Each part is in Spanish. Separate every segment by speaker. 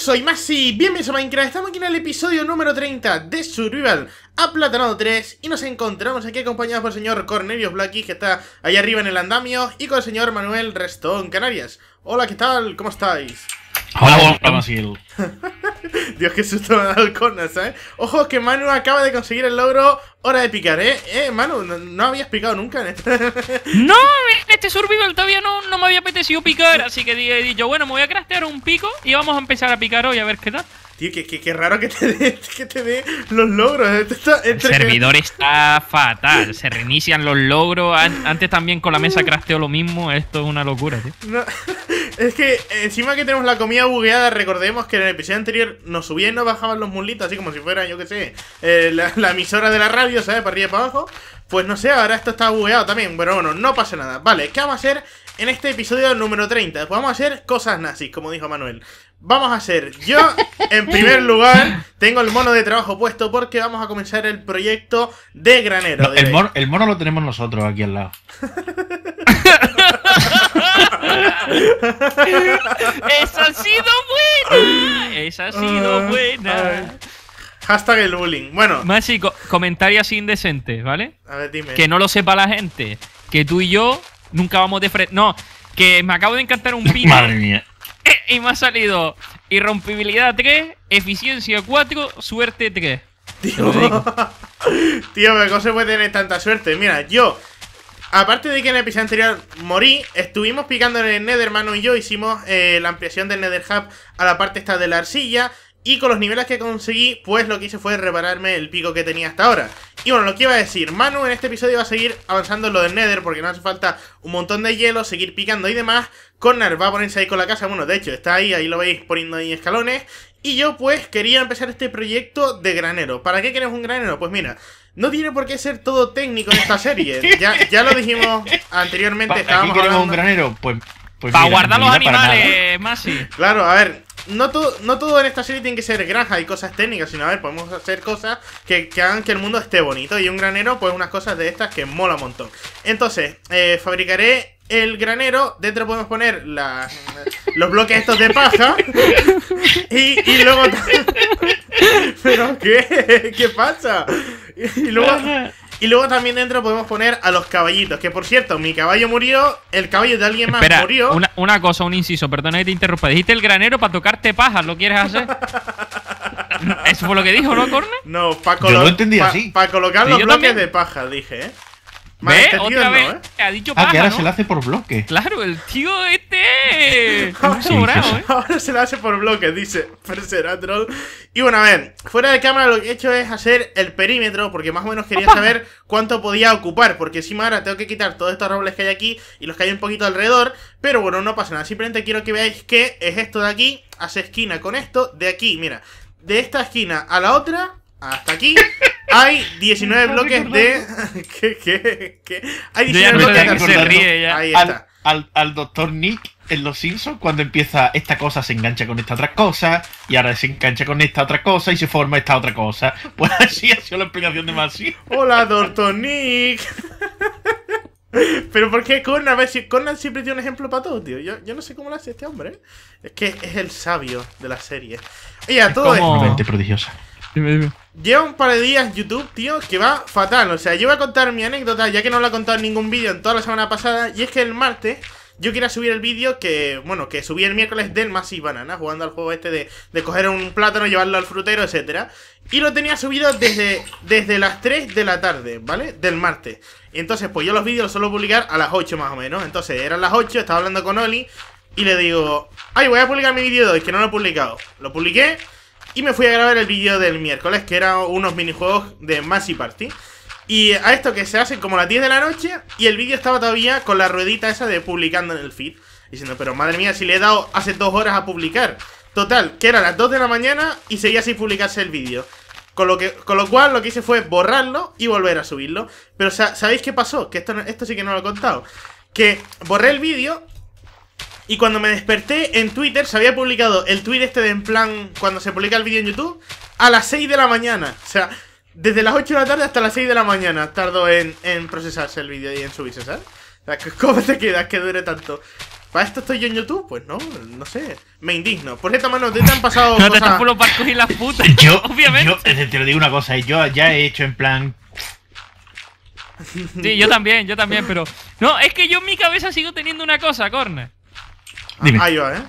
Speaker 1: soy Masi, bienvenidos a Minecraft, estamos aquí en el episodio número 30 de Survival Aplatanado 3 Y nos encontramos aquí acompañados por el señor Cornelius Blacky, que está ahí arriba en el andamio Y con el señor Manuel Restón Canarias Hola, ¿qué tal? ¿Cómo estáis?
Speaker 2: Hola, hola,
Speaker 1: Dios, qué susto me ha dado el ¿sabes? Ojo, que Manu acaba de conseguir el logro Hora de picar, ¿eh? Eh, Manu, no, habías picado nunca en este... ¡No!
Speaker 3: este survival todavía no, no me había apetecido picar Así que dije, dicho bueno, me voy a craftear un pico Y vamos a empezar a picar hoy, a ver qué tal
Speaker 1: Tío, qué, raro que te
Speaker 3: dé
Speaker 1: los logros. el servidor
Speaker 3: está fatal. Se reinician los logros. Antes también con la mesa crasteo lo mismo. Esto es una locura,
Speaker 1: tío. es que encima que tenemos la comida bugueada, recordemos que en el episodio anterior nos subían y nos bajaban los muslitos, así como si fuera, yo qué sé, eh, la, emisora de la radio, ¿sabes? Para arriba y para abajo. Pues no sé, ahora esto está bugueado también. Pero bueno, no pasa nada. Vale, ¿qué vamos a hacer en este episodio número 30? Pues vamos a hacer cosas nazis, como dijo Manuel vamos a hacer. Yo, en primer lugar, tengo el mono de trabajo puesto porque vamos a comenzar el proyecto de granero. el,
Speaker 2: mono, lo tenemos nosotros aquí al lado.
Speaker 1: ¡Esa ha sido buena! ¡Esa ha sido ah, buena! Hashtag
Speaker 3: el bullying. Bueno. Más co comentarios indecentes, ¿vale? A ver, dime. Que no lo sepa la gente. Que tú y yo nunca vamos de frente. No, que me acabo de encantar un pino. Madre mía. E, y me ha salido irrompibilidad 3, eficiencia 4, suerte 3. Tío,
Speaker 1: ¿cómo se puede tener tanta suerte? Mira, yo, aparte de que en el episodio anterior morí, estuvimos picando en el Nether, hermano y yo, hicimos eh, la ampliación del Nether Hub a la parte esta de la arcilla. Y con los niveles que conseguí, pues lo que hice fue repararme el pico que tenía hasta ahora. Y bueno, lo que iba a decir, Manu en este episodio va a seguir avanzando en lo del Nether porque no hace falta un montón de hielo, seguir picando y demás. Connor va a ponerse ahí con la casa, bueno, de hecho está ahí, ahí lo veis poniendo ahí escalones. Y yo pues quería empezar este proyecto de granero. ¿Para qué queremos un granero? Pues mira, no tiene por qué ser todo técnico en esta serie. Ya, lo dijimos anteriormente. ¿Para qué queremos un granero?
Speaker 2: Pues, pues para guardar los animales, Masi.
Speaker 1: Claro, a ver, no, todo, en esta serie tiene que ser granja y cosas técnicas, sino a ver, podemos hacer cosas que, hagan que el mundo esté bonito. Y un granero, pues unas cosas de estas que mola un montón. Entonces, eh, fabricaré el granero, dentro podemos poner la, los bloques estos de paja. Y, y luego... ¿Pero qué? ¿Qué pasa? Y luego... Y luego también dentro podemos poner a los caballitos. Que por cierto, mi caballo murió, el caballo de alguien más murió. Una,
Speaker 3: una cosa, un inciso, perdona que te interrumpa. Dijiste el granero para tocarte paja, ¿lo quieres hacer?
Speaker 1: ¿Eso fue lo que dijo, no, Corne? No, para colocar los bloques de paja, dije, ¿eh? ¿Ve? Otra vez ¿eh? ha dicho Ah, que ahora se lo
Speaker 2: hace por bloque. Claro,
Speaker 1: el tío este ¿eh? ahora, se lo hace por bloque, dice. Pero Y bueno, a ver, fuera de cámara lo que he hecho es hacer el perímetro, porque más o menos quería saber cuánto podía ocupar, porque encima ahora tengo que quitar todos estos robles que hay aquí y los que hay un poquito alrededor, pero bueno, no pasa nada. Simplemente quiero que veáis que es esto de aquí, hace esquina con esto, de aquí, mira, de esta esquina a la otra hasta aquí. Hay 19 bloques de. ¿Qué, qué, Hay 19 bloques Se ríe
Speaker 2: ya. Ahí está. Al, doctor Nick en Los Simpsons, cuando empieza esta cosa se engancha con esta otra cosa, y ahora se engancha con esta otra cosa y se forma esta otra cosa. Pues así ha sido la explicación de Masi.
Speaker 1: Hola, doctor Nick. Pero qué Conan, a ver si Conan siempre tiene un ejemplo para todo, tío. Yo, yo no sé cómo lo hace este hombre. ¿eh? Es que es el sabio de la serie. Y a todo es como... Dime, Lleva un par de días YouTube, tío, que va fatal. O sea, yo voy a contar mi anécdota, ya que no lo he contado en ningún vídeo en toda la semana pasada. Y es que el martes yo quería subir el vídeo que, bueno, que subí el miércoles del Massive Banana, jugando al juego este de, coger un plátano, llevarlo al frutero, etcétera. Y lo tenía subido desde, desde las 3 de la tarde, ¿vale? Del martes. entonces, pues yo los vídeos los suelo publicar a las 8 más o menos. Entonces, eran las 8, estaba hablando con Oli y le digo, ay, voy a publicar mi vídeo de que no lo he publicado. Lo publiqué. Y me fui a grabar el vídeo del miércoles, que eran unos minijuegos de Massive Party. Y a esto que se hace como a las 10 de la noche y el vídeo estaba todavía con la ruedita esa de publicando en el feed. Diciendo, pero madre mía, si le he dado hace dos horas a publicar. Total, que eran las 2 de la mañana y seguía sin publicarse el vídeo. Con lo, que, con lo cual lo que hice fue borrarlo y volver a subirlo. Pero ¿sabéis qué pasó? Que esto, esto sí que no lo he contado. Que borré el vídeo y cuando me desperté en Twitter, se había publicado el tweet este de en plan, cuando se publica el vídeo en YouTube, a las 6 de la mañana. O sea, desde las 8 de la tarde hasta las 6 de la mañana tardó en, procesarse el vídeo y en subirse, ¿sabes? O sea, ¿cómo te quedas que dure tanto? ¿Para esto estoy yo en YouTube? Pues no, no sé. Me indigno. Por esta mano te han pasado. No te estás por los barcos y las
Speaker 2: putas. Yo, obviamente. Yo, eh, te lo digo una cosa, eh, yo ya he hecho en plan.
Speaker 3: Sí, yo también, yo también, pero. No, es que yo en mi cabeza sigo teniendo una cosa, Corner. ¿eh?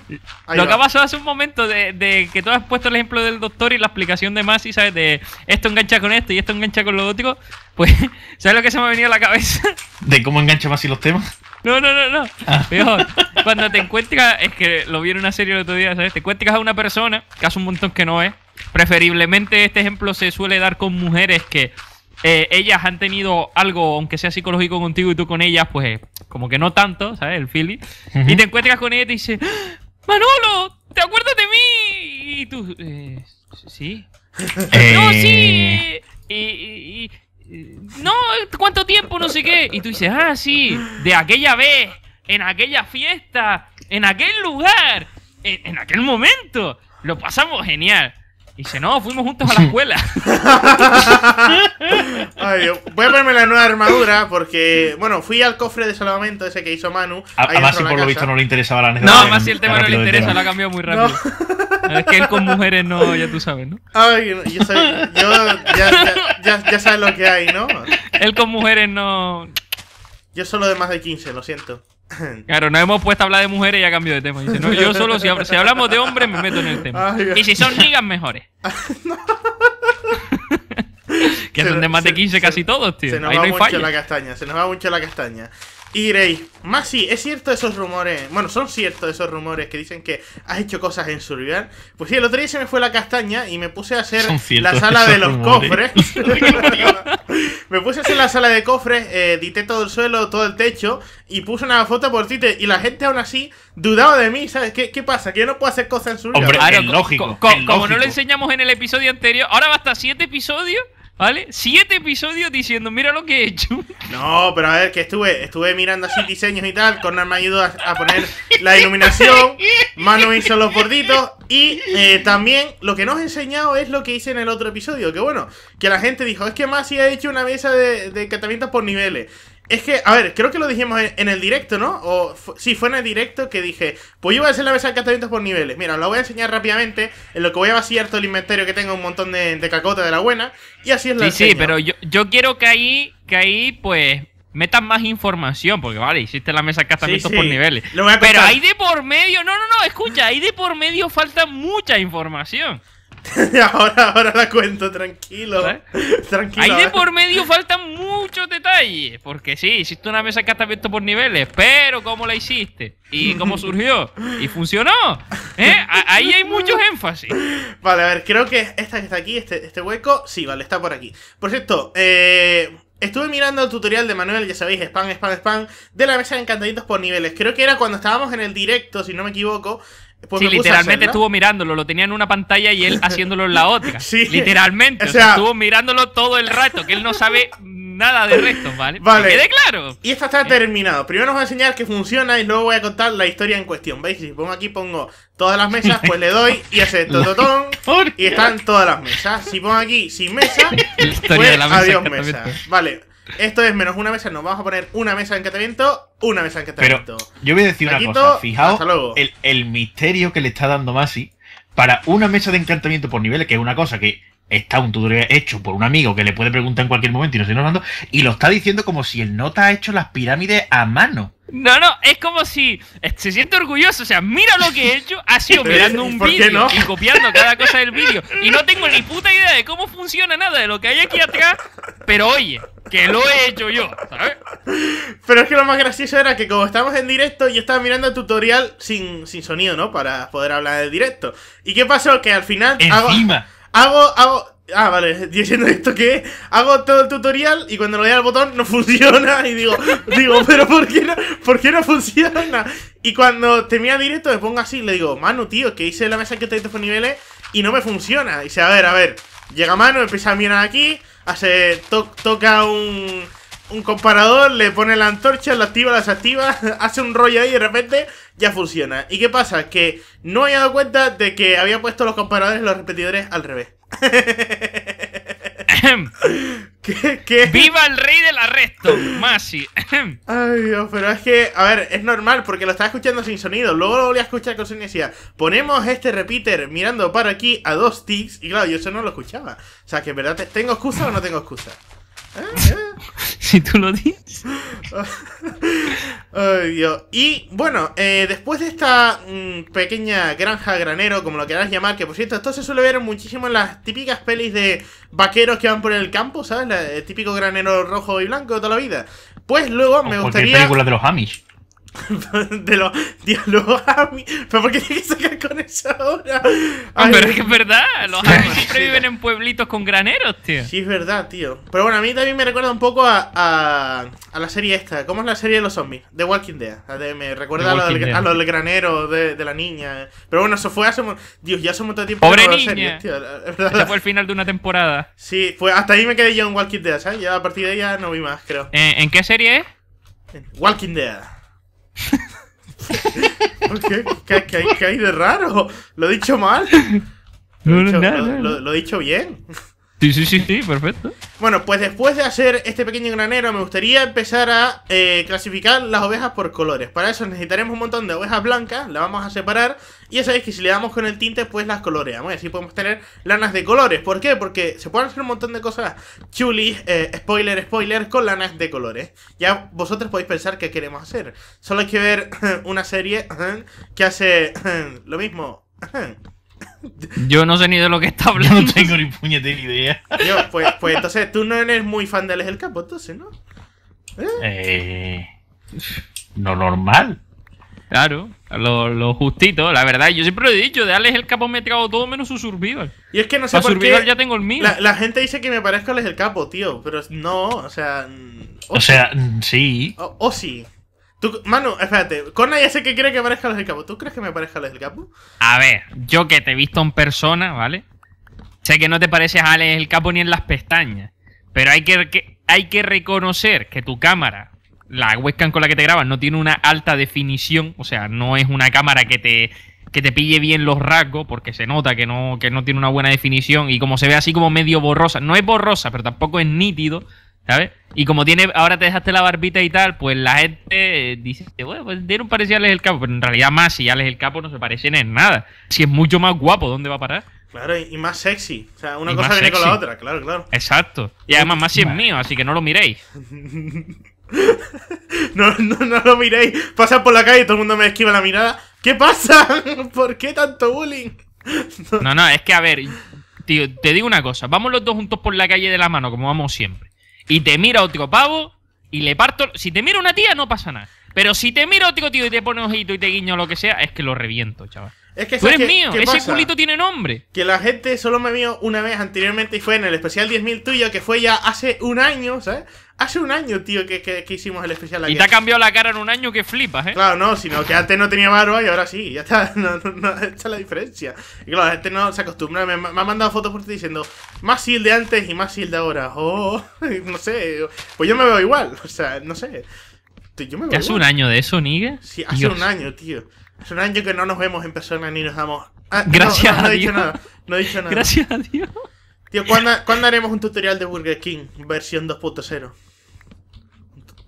Speaker 3: lo que ha pasado hace un momento de, que tú has puesto el ejemplo del doctor y la explicación de Masi, ¿sabes? De esto engancha con esto y esto engancha con lo gótico. Pues, ¿sabes lo que se me ha venido a la cabeza?
Speaker 2: ¿De cómo engancha Masi los temas?
Speaker 3: No, no, no, no. Ah. Cuando te encuentras, es que lo vi en una serie el otro día, ¿sabes? Te encuentras a una persona, que hace un montón que no es. Preferiblemente este ejemplo se suele dar con mujeres que eh, ellas han tenido algo, aunque sea psicológico contigo y tú con ellas, pues eh, como que no tanto, ¿sabes? El feeling. Y te encuentras con ella y te dice, ¡Ah, Manolo, ¿te acuerdas de mí? Y tú, eh, sí. No, sí. y, no, ¿cuánto tiempo? No sé qué. Y tú dices, ah, sí, de aquella vez, en aquella fiesta, en aquel lugar, en, aquel momento. Lo pasamos genial. Y dice, no, fuimos juntos a la escuela.
Speaker 1: Ay, voy a ponerme la nueva armadura porque, bueno, fui al cofre de salvamento ese que hizo Manu. A, más si por lo visto, no
Speaker 2: le interesaba la necesidad. No, a si el tema no le interesa, lo ha
Speaker 1: cambiado muy rápido. Es
Speaker 3: que él con mujeres no, ya tú sabes, ¿no?
Speaker 1: Ay, yo, yo ya, ya, ya, ya sabes lo que hay, ¿no? Él con mujeres no... Yo solo de más de 15, lo siento.
Speaker 3: Claro, no hemos puesto a hablar de mujeres y ha cambiado de tema. no, yo solo si, hablamos de hombres me meto en el tema. y si son niggas, mejores. que son de más de 15 casi todos, tío. Se nos va mucho la
Speaker 1: castaña, se nos va mucho la castaña. Y diréis, más si es cierto esos rumores, bueno, son ciertos esos rumores que dicen que has hecho cosas en Survivor. Pues sí, el otro día se me fue la castaña y me puse a hacer la sala de los cofres. me puse a hacer la sala de cofres, eh, edité todo el suelo, todo el techo y puse una foto por ti, y la gente aún así dudaba de mí, ¿sabes? ¿Qué, pasa? Que yo no puedo hacer cosas en Survivor? Hombre, es lógico, Como no lo
Speaker 3: enseñamos en el episodio anterior, ahora va hasta siete episodios. ¿Vale? Siete episodios
Speaker 1: diciendo, mira lo que he hecho. No, pero a ver, que estuve, estuve mirando así diseños y tal. Cornel me ayudó a, poner la iluminación. mano hizo los borditos. Y eh, también lo que nos he enseñado es lo que hice en el otro episodio. Que bueno, que la gente dijo, es que Masi ha hecho una mesa de, de por niveles es que, a ver, creo que lo dijimos en, el directo, ¿no? O sí, fue en el directo que dije, pues yo voy a hacer la mesa de encantamientos por niveles. Mira, os lo voy a enseñar rápidamente, en lo que voy a vaciar todo el inventario que tengo un montón de, de cacota de la buena, y así es la Sí, sí, pero
Speaker 3: yo, quiero que ahí, que ahí, pues, Metan más información, porque vale, hiciste la mesa de encantamientos por niveles. pero ahí de por medio, no, no, no, escucha, ahí de por medio falta mucha información. ahora, ahora la cuento, tranquilo. Tranquilo. Ahí de por medio falta faltan muchos detalles, porque sí, hiciste una mesa que está abierta por niveles, pero cómo la hiciste y cómo surgió y
Speaker 1: funcionó. ¿Eh? Ahí hay muchos énfasis. Vale, a ver, creo que esta que está aquí, este, este hueco, sí, vale, está por aquí. Por cierto, eh, Estuve mirando el tutorial de Manuel, ya sabéis, spam, spam, spam, de la mesa de encantaditos por niveles. Creo que era cuando estábamos en el directo, si no me equivoco, pues sí, literalmente estuvo
Speaker 3: mirándolo, lo tenía en una pantalla y él haciéndolo en la otra. sí. Literalmente, estuvo mirándolo todo el rato, que él no sabe nada de restos, ¿vale? Vale. Que quede claro.
Speaker 1: Y esto está eh. terminado. Primero os voy a enseñar que funciona y luego voy a contar la historia en cuestión. ¿Veis? Si pongo aquí, pongo todas las mesas, pues le doy y hace tototón y están todas las mesas. Si pongo aquí sin mesa,
Speaker 2: pues adiós mesa.
Speaker 1: Vale. Esto es menos una mesa, nos vamos a poner una mesa de encantamiento, una mesa de encantamiento. Pero yo voy a decir una cosa,
Speaker 2: fijaos el, el, misterio que le está dando Masi para una mesa de encantamiento por niveles, que es una cosa que está un tutorial hecho por un amigo que le puede preguntar en cualquier momento y no nos hablando, y lo está diciendo como si el nota ha hecho las pirámides a mano.
Speaker 3: No, no, es como si se siente orgulloso. O sea, mira lo que he hecho. Ha sido mirando un vídeo y copiando cada cosa del vídeo. Y no tengo ni puta idea de cómo funciona nada de lo que hay aquí atrás. Pero oye, que lo he hecho yo, ¿sabes?
Speaker 1: Pero es que lo más gracioso era que como estábamos en directo, yo estaba mirando el tutorial sin, sonido, ¿no? Para poder hablar en directo. ¿Y qué pasó? Que al final... Encima. Hago, hago. Ah, vale, diciendo esto que hago todo el tutorial y cuando le doy al botón no funciona. Y digo, digo, pero ¿por qué no, ¿por qué no funciona? Y cuando termina directo me pongo así le digo, mano tío, que hice la mesa que te por niveles y no me funciona. Y dice, a ver, a ver, llega mano empieza a mirar aquí, hace, toca un un comparador, le pone la antorcha, la activa, la desactiva, hace un rollo ahí y de repente ya funciona. ¿Y qué pasa? Que no había dado cuenta de que había puesto los comparadores y los repetidores al revés. viva el rey del arresto! Masi. Ay, Dios, pero es que, a ver, es normal porque lo estaba escuchando sin sonido. Luego lo volví a escuchar con sonido y decía, ponemos este repeater mirando para aquí a dos tics. Y claro, yo eso no lo escuchaba. O sea, que en verdad, ¿tengo excusa o no tengo excusa? ¿Eh? si tú lo dices. Y bueno, eh, después de esta mm, pequeña granja granero, como lo quieras llamar, que por cierto, esto se suele ver muchísimo en las típicas pelis de vaqueros que van por el campo, ¿sabes? el típico granero rojo y blanco de toda la vida. Pues luego me gustaría. de los Amish. de los diálogos ¿Pero por qué tienes que sacar con eso ahora? pero es que es verdad, los sí, siempre viven en
Speaker 3: pueblitos con graneros, tío.
Speaker 1: Sí, es verdad, tío. Pero bueno, a mí también me recuerda un poco a, a, la serie esta. ¿Cómo es la serie de los zombies? de Walking Dead. Me recuerda a lo, del, granero de, la niña. Pero bueno, eso fue hace. Dios, ya hace mucho montón tiempo. ¡Pobre niña! fue el final de una temporada. Sí, fue, hasta ahí me quedé yo en Walking Dead, ¿sabes? Ya a partir de ahí ya no vi más, creo. Eh, ¿En, qué serie es? Walking Dead. ¿Qué, qué, qué, hay de raro? Lo he dicho mal. lo he dicho bien.
Speaker 3: Sí, sí, sí, sí, perfecto.
Speaker 1: Bueno, pues después de hacer este pequeño granero, me gustaría empezar a eh, clasificar las ovejas por colores. Para eso necesitaremos un montón de ovejas blancas, las vamos a separar. Y ya sabéis que si le damos con el tinte, pues las coloreamos. Y así podemos tener lanas de colores. ¿Por qué? Porque se pueden hacer un montón de cosas chulis, eh, spoiler, spoiler, con lanas de colores. Ya vosotros podéis pensar qué queremos hacer. Solo hay que ver una serie que hace lo mismo.
Speaker 2: Yo no sé ni de lo que está hablando. no tengo ni puñetera idea.
Speaker 1: Pues, pues, entonces tú no eres muy fan de Alex el Capo, entonces, ¿no?
Speaker 2: ¿Eh?
Speaker 3: no eh, normal. Claro, lo, justito, la verdad. Yo siempre lo he
Speaker 1: dicho, de Alex el Capo me he tragado todo menos su Survival. Y es que no sé por qué ya tengo el La, gente dice que me parezco a Alex el Capo, tío, pero no, o sea... Mm,
Speaker 2: o, sea, mm, sí.
Speaker 1: o sí. Tú, espérate, Corna ya sé que quiere que parezca el el Capo. ¿Tú crees que me parezca el Capo?
Speaker 3: A ver, yo que te he visto en persona, ¿vale? Sé que no te pareces a Alex el Capo ni en las pestañas, pero hay que, que, hay que reconocer que tu cámara, la webcam con la que te grabas, no tiene una alta definición, o sea, no es una cámara que te, te pille bien los rasgos, porque se nota que no, que no tiene una buena definición y como se ve así como medio borrosa, no es borrosa, pero tampoco es nítido, ¿sabes? Y como tiene, ahora te dejaste la barbita y tal, pues la gente eh, dice, bueno, pues dieron parecido el Capo, pero en realidad más si Alex el Capo no se parecen en nada. Si es mucho más guapo, ¿dónde va a parar?
Speaker 1: Claro, y más sexy. O sea, una cosa viene con la otra, claro, claro.
Speaker 3: Exacto. Y
Speaker 1: además más si es mío, así que no lo miréis. no, no, lo miréis. Pasan por la calle y todo el mundo me esquiva la mirada. ¿Qué pasa? ¿Por qué tanto bullying?
Speaker 3: no, no, es que a ver, tío, te digo una cosa. Vamos los dos juntos por la calle de la mano, como vamos siempre y te mira otro pavo y le parto. Si te mira una tía, no pasa nada. Pero si te mira otro tío y te pone ojito y te guiño lo que sea, es que lo reviento, chaval. Es
Speaker 1: que, eres mío, ese culito tiene nombre. Que la gente solo me vio una vez anteriormente y fue en el especial 10.000 tuyo, que fue ya hace un año, ¿sabes? Hace un año, tío, que, hicimos el especial aquí. Y te ha cambiado la cara en un año que flipas, ¿eh? Claro, no, sino que antes no tenía barba y ahora sí, ya está, no, no, no la diferencia. Y claro, la gente no se acostumbra, me, ha mandado fotos por ti diciendo, más sil de antes y más sil de ahora. Oh, no sé, pues yo me veo igual, o sea, no sé. ¿Hace un año de eso, Nigue?
Speaker 3: Sí, hace un año,
Speaker 1: tío. Hace un año que no nos vemos en persona ni nos damos... Ah, Gracias no, a he Dicho nada, no he dicho nada. Gracias a Dios. Tío, ¿cuándo, ¿cuándo haremos un tutorial de Burger King versión 2.0?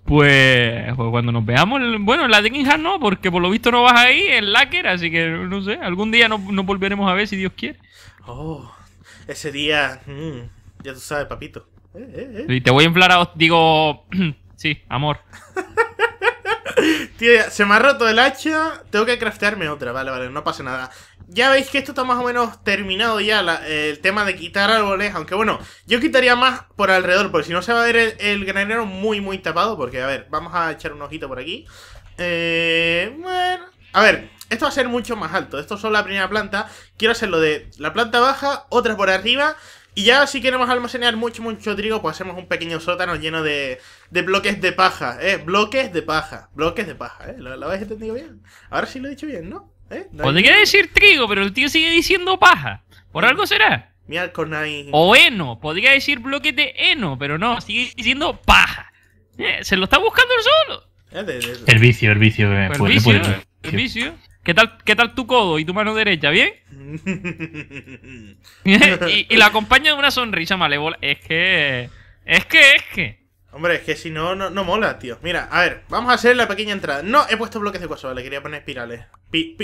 Speaker 3: Pues, pues, cuando nos veamos, bueno, la de Kingham no, porque por lo visto no vas ahí en Laker,
Speaker 1: así que no sé, algún día nos no volveremos a ver si Dios quiere. Oh, ese día, mm, ya tú sabes, papito. Y eh, eh, eh. te
Speaker 3: voy a inflar a, digo, sí, amor.
Speaker 1: Tío, se me ha roto el hacha, tengo que craftearme otra, vale, vale, no pasa nada ya veis que esto está más o menos terminado ya, el tema de quitar árboles, aunque bueno, yo quitaría más por alrededor, porque si no se va a ver el, granero muy muy tapado, porque a ver, vamos a echar un ojito por aquí. Eh, bueno, a ver, esto va a ser mucho más alto, esto son la primera planta, quiero hacerlo de la planta baja, otra por arriba... Y ya si queremos almacenar mucho, mucho trigo, pues hacemos un pequeño sótano lleno de, de bloques de paja, ¿eh? Bloques de paja, bloques de paja, ¿eh? ¿Lo, lo habéis entendido bien? Ahora sí lo he dicho bien, ¿no?
Speaker 3: Podría ¿Eh? decir trigo, pero el tío sigue diciendo paja. ¿Por algo será? O heno. Podría decir bloque de heno, pero no, sigue diciendo paja. Eh, se lo está buscando el
Speaker 2: solo. El vicio, el eh, pues,
Speaker 3: vicio. ¿Qué tal, ¿Qué tal tu codo y tu mano derecha? ¿Bien?
Speaker 1: y, la
Speaker 3: acompaña de una sonrisa malévola. Es
Speaker 1: que... Es que, es que... Hombre, es que si no, no, no, mola, tío. Mira, a ver, vamos a hacer la pequeña entrada. No, he puesto bloques de cuaso, vale, quería poner espirales. Pi,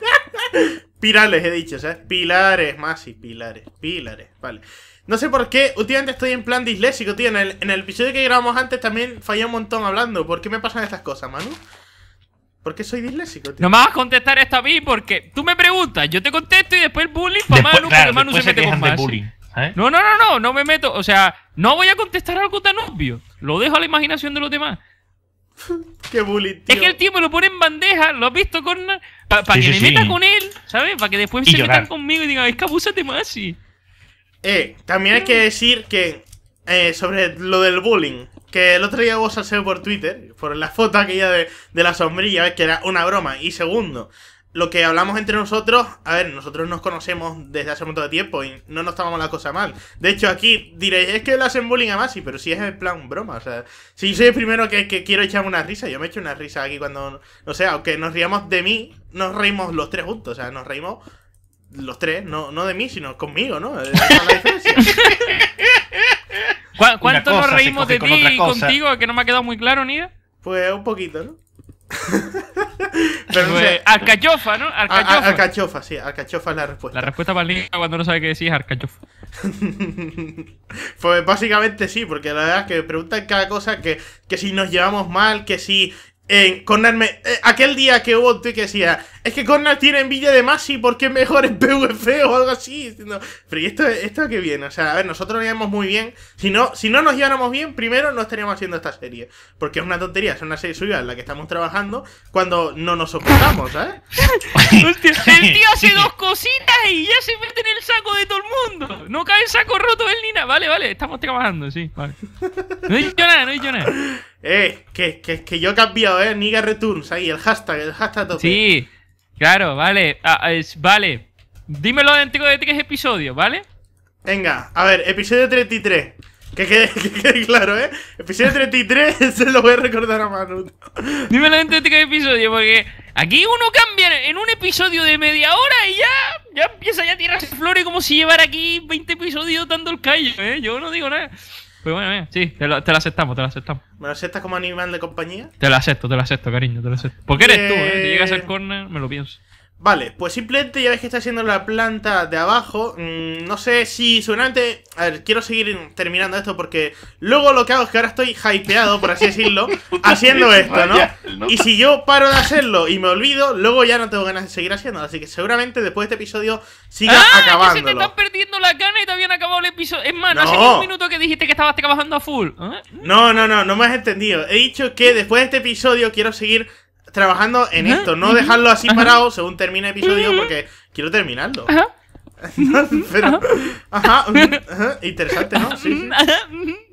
Speaker 1: Pirales, he dicho, ¿sabes? Pilares, más y pilares, pilares, vale. No sé por qué, últimamente estoy en plan disléxico, tío. En el, episodio que grabamos antes también fallé un montón hablando. ¿Por qué me pasan estas cosas, Manu? ¿Por qué soy disléxico, tío? No me vas a
Speaker 3: contestar esto a mí porque tú me preguntas, yo te contesto y después el bullying para Manu, porque Manu se mete con más. ¿Eh? No, no, no, no, no me meto. O sea, no voy a contestar algo tan obvio. Lo dejo a la imaginación de los demás. Qué bullying, Es que el tío lo pone en bandeja, lo has visto, Corner, para que me meta con él, ¿sabes? Para que después se metan conmigo y digan, es que abúsate más y...
Speaker 1: Eh, también hay que mm. decir que eh, sobre lo del bullying, que el otro día vos por Twitter, por la foto aquella de, de la sombrilla, que era una broma, y segundo, lo que hablamos entre nosotros, a ver, nosotros nos conocemos desde hace un montón de tiempo y no nos tomamos la cosa mal. De hecho, aquí diréis, es que le hacen bullying a Masi, pero si es en plan broma, o sea, si yo soy el primero que, quiero echarme una risa, yo me echo una risa aquí cuando, o sea, aunque nos riamos de mí, nos reímos los tres juntos, o sea, nos reímos los tres, no, de mí, sino conmigo, ¿no? ¿Cuánto nos reímos de ti y contigo?
Speaker 3: Que no me ha quedado muy claro, Nida. Pues
Speaker 1: un poquito, ¿no? Pues, ¿no? Ah, ah, arcachofa, sí, Arcachofa es la respuesta. La respuesta
Speaker 3: más linda cuando no sabe qué decir es arcachofa.
Speaker 1: pues básicamente sí, porque la verdad es que preguntan cada cosa que, que si nos llevamos mal, que si en eh, aquel día que hubo un que decía es que Corner tiene envidia de Masi porque es mejor en PvP o algo así pero esto, esto que viene? o sea a ver nosotros nos llevamos muy bien si no si no nos lleváramos bien primero no estaríamos haciendo esta serie porque es una tontería es una serie suya en la que estamos trabajando cuando no nos soportamos ¿sabes? el
Speaker 3: tío hace dos cositas y ya se mete en el saco de todo el mundo no cae el saco roto del Nina vale
Speaker 1: vale estamos trabajando sí vale no he dicho nada no he dicho nada eh, que, que, que yo he cambiado, eh. Niga Returns, ahí, el hashtag, el hashtag top.
Speaker 3: Sí, claro, vale. Ah, es, vale. Dímelo dentro de tres episodios, ¿vale?
Speaker 1: Venga, a ver, episodio 33. Que quede, claro, ¿eh? Episodio 33 se lo voy a recordar a Manu.
Speaker 3: Dímelo dentro de tres episodios, porque aquí uno cambia en un episodio de media hora y ya, ya empieza ya a tirarse flores como si llevara aquí 20 episodios dando el callo, ¿eh?
Speaker 1: Yo no digo nada.
Speaker 3: Pues bueno, bien, eh, sí, te la aceptamos, te la aceptamos.
Speaker 1: ¿Me lo aceptas como animal de compañía?
Speaker 3: Te lo acepto, te lo acepto, cariño, te lo acepto. Porque eres tú, ¿eh? Te llegas al
Speaker 1: corner, me lo pienso. Vale, pues simplemente ya ves que está haciendo la planta de abajo. Mm, no sé si seguramente... A ver, quiero seguir terminando esto porque luego lo que hago es que ahora estoy hypeado, por así decirlo, haciendo esto, ¿no? Y si yo paro de hacerlo y me olvido, luego ya no tengo ganas de seguir haciéndolo. Así que seguramente después de este episodio siga ah, se te están
Speaker 3: perdiendo la ganas y todavía no acabado el episodio. Es más, hace un minuto
Speaker 1: que dijiste que estabas trabajando a full. ¿eh? No, no, no, no me has entendido. He dicho que después de este episodio quiero seguir trabajando en esto, no dejarlo así parado según termine el episodio porque quiero terminarlo. Ajá. ajá. interesante, ¿no? Sí,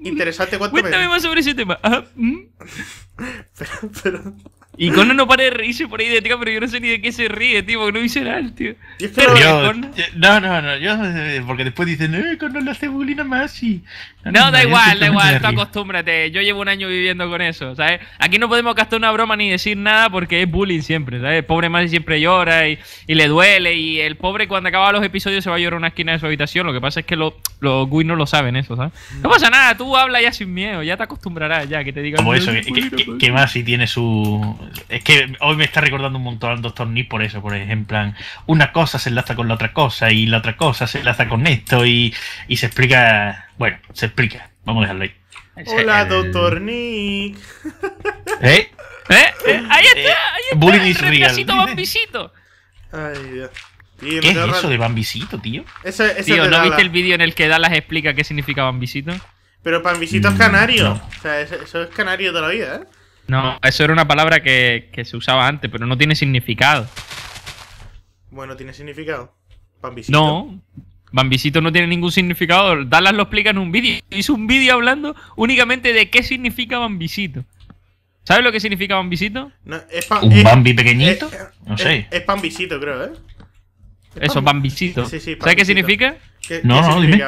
Speaker 1: Interesante cuánto Cuéntame más sobre ese tema.
Speaker 3: Pero, pero, y Connor no para de reírse por ahí de tío, pero yo no sé ni de qué se ríe, tío, no dice nada, tío.
Speaker 2: no, no, no, yo, eh, porque después dicen, eh, Connor le hace bullying a Masi. No, da igual, da igual, tú
Speaker 3: acostúmbrate, yo llevo un año viviendo con eso, ¿sabes? Aquí no podemos gastar una broma ni decir nada porque es bullying siempre, ¿sabes? El pobre Masi siempre llora y, le duele y el pobre cuando acaba los episodios se va a llorar a una esquina de su habitación, lo que pasa es que los Los Gui no lo saben eso, ¿sabes? Mm. No pasa nada, tú habla ya sin miedo, ya te acostumbrarás, ya que te digan... Como eso, que, Masi
Speaker 2: tiene su es que hoy me está recordando un montón al Doctor Nick por eso, por ejemplo, una cosa se enlaza con la otra cosa y la otra cosa se enlaza con esto y, y se explica, bueno, se explica, vamos a dejarlo ahí. Hola, Dr. Doctor
Speaker 1: Nick.
Speaker 2: ¿Eh? ¿Eh? eh, eh ahí está, eh, ahí está.
Speaker 3: bambisito. ¿Qué es eso de
Speaker 2: bambisito, tío? Eso, tío, ¿no viste el
Speaker 3: vídeo en el que Dallas explica qué significa bambisito?
Speaker 1: Pero bambisito es mm, canario. O sea, eso, es canario de la vida, ¿eh?
Speaker 3: No, eso era una palabra que, se usaba antes, pero no tiene significado.
Speaker 1: Bueno, ¿tiene significado? ¿Bambisito? No,
Speaker 3: Bambisito no tiene ningún significado. Dallas lo explica en un vídeo. Hizo un vídeo hablando únicamente de qué significa Bambisito. ¿Sabes lo que significa Bambisito? No, es ¿Un Bambi pequeñito? no sé. Es, Bambisito, creo, ¿eh? Eso, Bambisito. ¿Sabes qué significa? no, Dime.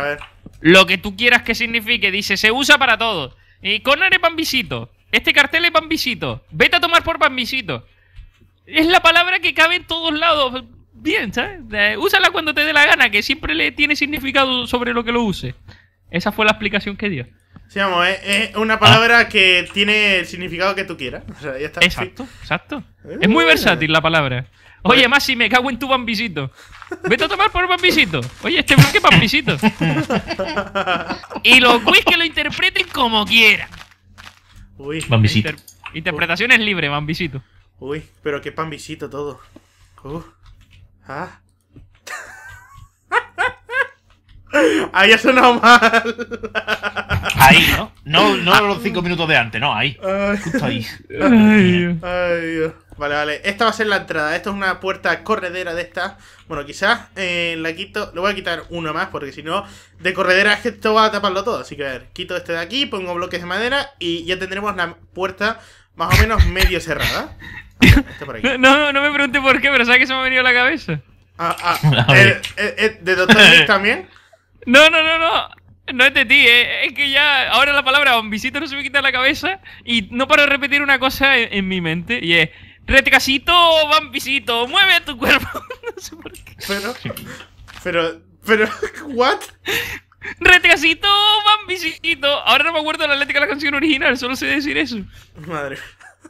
Speaker 3: Lo que tú quieras que signifique, dice, se usa para todo. Y con es Bambisito. Este cartel es bambisito. Vete a tomar por bambisito. Es la palabra que cabe en todos lados. Bien, ¿sabes? úsala cuando te dé la gana, que siempre le tiene significado sobre lo que lo use. Esa fue la explicación que dio.
Speaker 1: Sí, vamos, es, una palabra que tiene el significado que tú quieras. O está exacto, exacto. Eh, es muy versátil la palabra. Oye, si me cago en tu bambisito.
Speaker 3: Vete a tomar por bambisito. Oye, este bloque bambisito. y los güeyes que lo interpreten como quieran. Uy. Bambisito. interpretaciones
Speaker 1: libres, Bambisito. Uy, pero qué Bambisito todo. Uh. Ah.
Speaker 2: Ahí ha sonado
Speaker 1: mal.
Speaker 2: Ahí, ¿no? No, no los cinco minutos de antes, no, ahí. Ay. Justo ahí. Ay,
Speaker 1: Ay, Dios. Vale, vale. Esta va a ser la entrada. Esto es una puerta corredera de esta. Bueno, quizás eh, la quito. Le voy a quitar una más porque si no, de corredera es que esto va a taparlo todo. Así que a ver, quito este de aquí, pongo bloques de madera y ya tendremos la puerta más o menos medio cerrada. Ah,
Speaker 3: este no, no, no me pregunte por qué, pero ¿sabes que se me ha venido a la cabeza? Ah, ah, eh, eh, ¿De Doctor también? No, no, no, no. No es de ti, es que ya ahora la palabra bombicito no se me quita la cabeza y no paro de repetir una cosa en, en mi mente y es Retecasito, bambisito, mueve tu cuerpo. no sé por qué. Pero, pero, pero, ¿what? Retecasito, bambisito. Ahora no me acuerdo de la letra de la canción original, solo sé decir eso. Madre.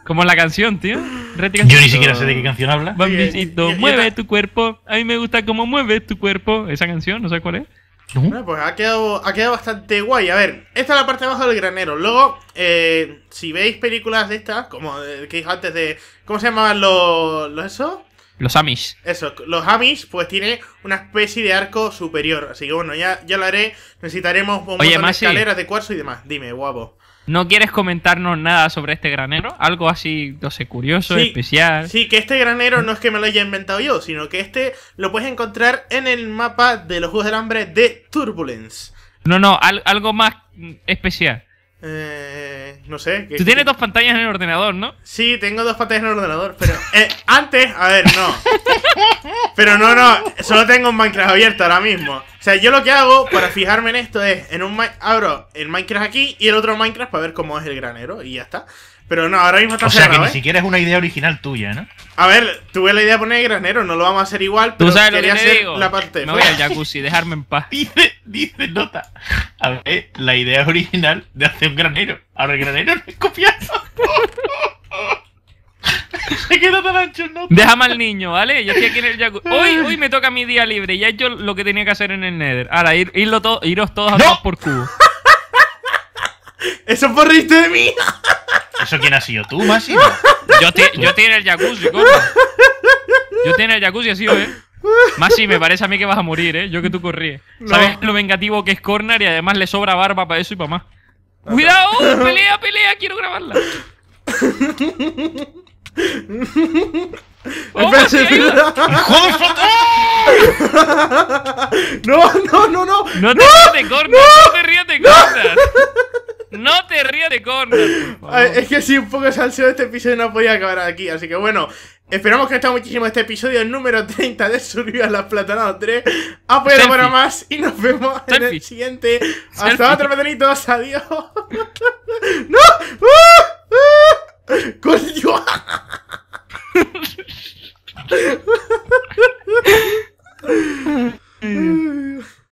Speaker 3: Como la canción, tío. Retecasito. Yo ni siquiera sé de qué canción habla. Bambisito, mueve tu cuerpo. A mí me gusta cómo mueves tu cuerpo. Esa canción, no sé cuál es.
Speaker 1: Bueno, pues ha quedado, ha quedado bastante guay. A ver, esta es la parte de abajo del granero. Luego, eh, si veis películas de estas, como que antes de. ¿Cómo se llamaban los. los eso Los Amish. Eso, los Amish, pues tiene una especie de arco superior. Así que bueno, ya, ya lo haré. Necesitaremos un de escaleras de cuarzo y demás. Dime, guapo.
Speaker 3: ¿No quieres comentarnos nada sobre este granero? Algo así, no sé, curioso, especial.
Speaker 1: Sí, que este granero no es que me lo haya inventado yo, sino que este lo puedes encontrar en el mapa de los Juegos del Hambre de Turbulence.
Speaker 3: No, no, algo
Speaker 1: más mm, especial. Eh, no sé. Tú tienes dos pantallas en el ordenador, ¿no? Sí, tengo dos pantallas en el ordenador, pero... Eh, antes, a ver, no. Pero no, no, solo tengo un Minecraft abierto ahora mismo. O sea, yo lo que hago para fijarme en esto es, en un abro el Minecraft aquí y el otro Minecraft para ver cómo es el granero y ya está. Pero no, ahora mismo está O sea que ni ¿eh?
Speaker 2: siquiera es una idea original tuya, ¿no?
Speaker 1: A ver, tuve la idea de poner granero, no lo vamos a hacer igual, pero quería hacer la parte no voy al
Speaker 2: jacuzzi, dejarme en paz. Dice, dice Nota. A ver, la idea original de hacer un granero. Ahora el granero no es copiado.
Speaker 1: Se queda tan ancho, Nota. Déjame
Speaker 2: al niño, ¿vale? Yo estoy aquí en el jacuzzi. Hoy, hoy me
Speaker 3: toca mi día libre. Ya he hecho lo que tenía que hacer en el Nether. Ahora, ir, irlo iros todos a ¡No! por cubo. ¡Eso porriste de mí!
Speaker 2: ¿Eso quién ha sido tú, Máximo?
Speaker 3: Yo, te, yo el jacuzzi, coño. Yo tiene el jacuzzi, ha sido, ¿eh? Masi, me parece a mí que vas a morir, ¿eh? Yo que tú corrí. ¿Sabes lo vengativo que es Corner y además le sobra barba para eso y para más?
Speaker 2: ¡Cuidado! pelea!
Speaker 3: ¡Quiero grabarla!
Speaker 1: ¡Oh, Masi, no, no, no! ¡No te rías de Corner! ¡No, te
Speaker 3: rías de Corner! No te rías de corner.
Speaker 1: Es que si un poco salseo este episodio no podía acabar aquí. Así que bueno, esperamos que haya muchísimo este episodio, número 30 de Survival a las Platanadas 3. apoyo para más y nos vemos en el siguiente. Hasta otro, platanitos. Adiós. ¡No!
Speaker 2: ¡Uh!